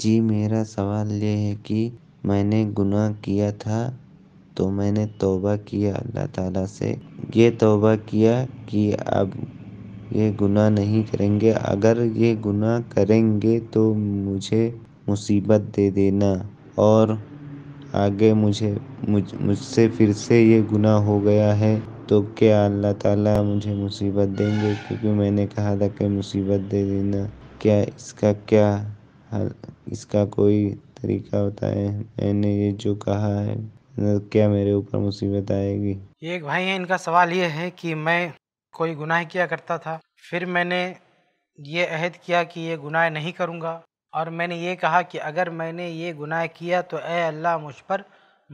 जी मेरा सवाल ये है कि मैंने गुनाह किया था तो मैंने तौबा किया अल्लाह ताला से ये तौबा किया कि अब ये गुनाह नहीं करेंगे अगर ये गुनाह करेंगे तो मुझे मुसीबत दे देना और आगे मुझे मुझ मुझसे फिर से ये गुनाह हो गया है तो क्या अल्लाह ताला मुझे मुसीबत देंगे क्योंकि मैंने कहा था कि मुसीबत दे देना क्या इसका क्या इसका कोई तरीका बताए मैंने ये जो कहा है क्या मेरे ऊपर मुसीबत आएगी एक भाई है इनका सवाल ये है कि मैं कोई गुनाह किया करता था फिर मैंने ये अहद किया कि ये गुनाह नहीं करूँगा और मैंने ये कहा कि अगर मैंने ये गुनाह किया तो ए अल्लाह मुझ पर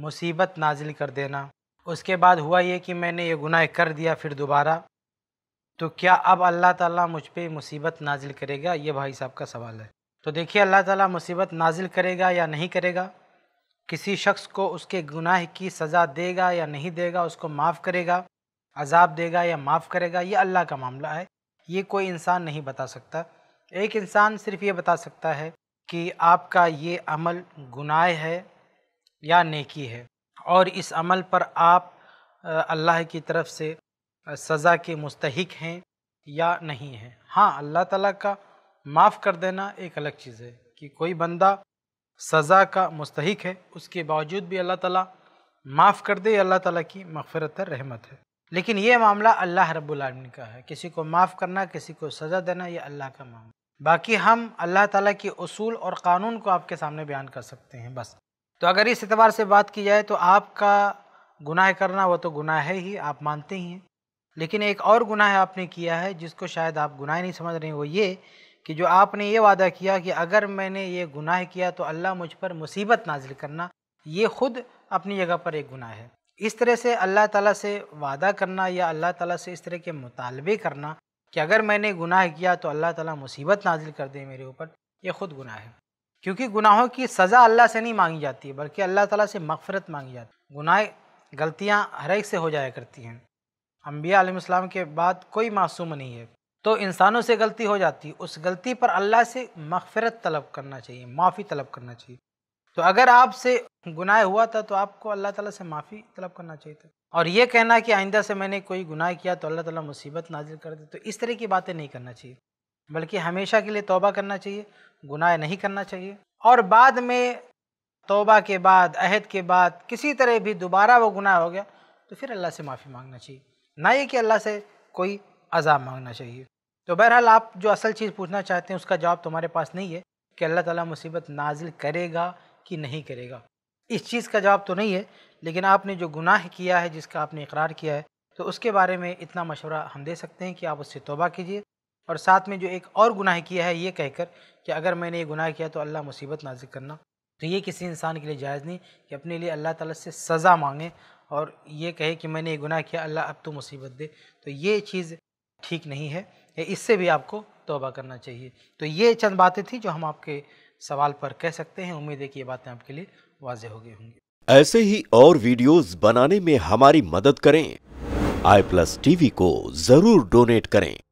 मुसीबत नाजिल कर देना उसके बाद हुआ ये कि मैंने ये गुनाह कर दिया फिर दोबारा तो क्या अब अल्लाह ताला मुझ पर मुसीबत नाजिल करेगा ये भाई साहब का सवाल है तो देखिए अल्लाह ताला मुसीबत नाजिल करेगा या नहीं करेगा किसी शख्स को उसके गुनाह की सज़ा देगा या नहीं देगा उसको माफ़ करेगा अजाब देगा या माफ़ करेगा ये अल्लाह का मामला है ये कोई इंसान नहीं बता सकता एक इंसान सिर्फ ये बता सकता है कि आपका ये अमल गुनाह है या नेकी है और इस अमल पर आप अल्लाह की तरफ से सज़ा के मुस्तक हैं या नहीं हैं हाँ अल्लाह ताला का माफ़ कर देना एक अलग चीज़ है कि कोई बंदा सज़ा का मुस्तक है उसके बावजूद भी अल्लाह ताला माफ़ कर दे अल्लाह ताला की मफ़रत रहमत है लेकिन ये मामला अल्लाह रब्बुलमीन का है किसी को माफ़ करना किसी को सज़ा देना ये अल्लाह का मामला बाकी हम अल्लाह ताला के असूल और क़ानून को आपके सामने बयान कर सकते हैं बस तो अगर इस एतबार से बात की जाए तो आपका गुनाह करना वह तो गुनाह है ही आप मानते ही हैं लेकिन एक और गुनाह आपने किया है जिसको शायद आप गुनाह नहीं समझ रहे हैं वो ये कि जो आपने ये वादा किया कि अगर मैंने ये गुनाह किया तो अल्लाह मुझ पर मुसीबत नाजिल करना ये खुद अपनी जगह पर एक गुनाह है इस तरह से अल्लाह ताला से वादा करना या अल्लाह ताला से इस तरह के मुतालबे करना कि अगर मैंने गुनाह किया तो अल्लाह ताला मुसीबत नाजिल कर दे मेरे ऊपर ये खुद गुनाह है क्योंकि गुनाहों की सज़ा अल्लाह से नहीं मांगी जाती बल्कि अल्लाह ताला से मगफरत मांगी जाती है गुनाह गलतियाँ हर एक से हो जाया करती हैं अम्बिया आलम के बाद कोई मासूम नहीं है तो इंसानों से गलती हो जाती है उस गलती पर अल्लाह से मगफरत तलब करना चाहिए माफ़ी तलब करना चाहिए तो अगर आपसे गुनाह हुआ था तो आपको अल्लाह ताला से माफ़ी तलब करना चाहिए था और ये कहना कि आइंदा से मैंने कोई गुनाह किया तो अल्लाह ताला मुसीबत नाजिल कर दे तो इस तरह की बातें नहीं करना चाहिए बल्कि हमेशा के लिए तोबा करना चाहिए गुनाह नहीं करना चाहिए और बाद में तोबा के बाद अहद के बाद किसी तरह भी दोबारा वो गुनाह हो गया तो फिर अल्लाह से माफ़ी मांगना चाहिए ना ये कि अल्लाह से कोई अजाब मांगना चाहिए तो बहरहाल आप जो असल चीज़ पूछना चाहते हैं उसका जवाब तुम्हारे पास नहीं है कि अल्लाह ताला मुसीबत नाजिल करेगा कि नहीं करेगा इस चीज़ का जवाब तो नहीं है लेकिन आपने जो गुनाह किया है जिसका आपने इकरार किया है तो उसके बारे में इतना मशवरा हम दे सकते हैं कि आप उससे तोबा कीजिए और साथ में जो एक और गुनाह किया है ये कहकर कि अगर मैंने ये गुनाह किया तो अल्लाह मुसीबत नाजिल करना तो ये किसी इंसान के लिए जायज़ नहीं कि अपने लिए अल्लाह ताला से सज़ा मांगे और ये कहे कि मैंने ये गुनाह किया अल्लाह अब तो मुसीबत दे तो ये चीज़ ठीक नहीं है इससे भी आपको तोबा करना चाहिए तो ये चंद बातें थी जो हम आपके सवाल पर कह सकते हैं उम्मीद है कि ये बातें आपके लिए वाजे हो गई होंगी ऐसे ही और वीडियोस बनाने में हमारी मदद करें आई प्लस टीवी को जरूर डोनेट करें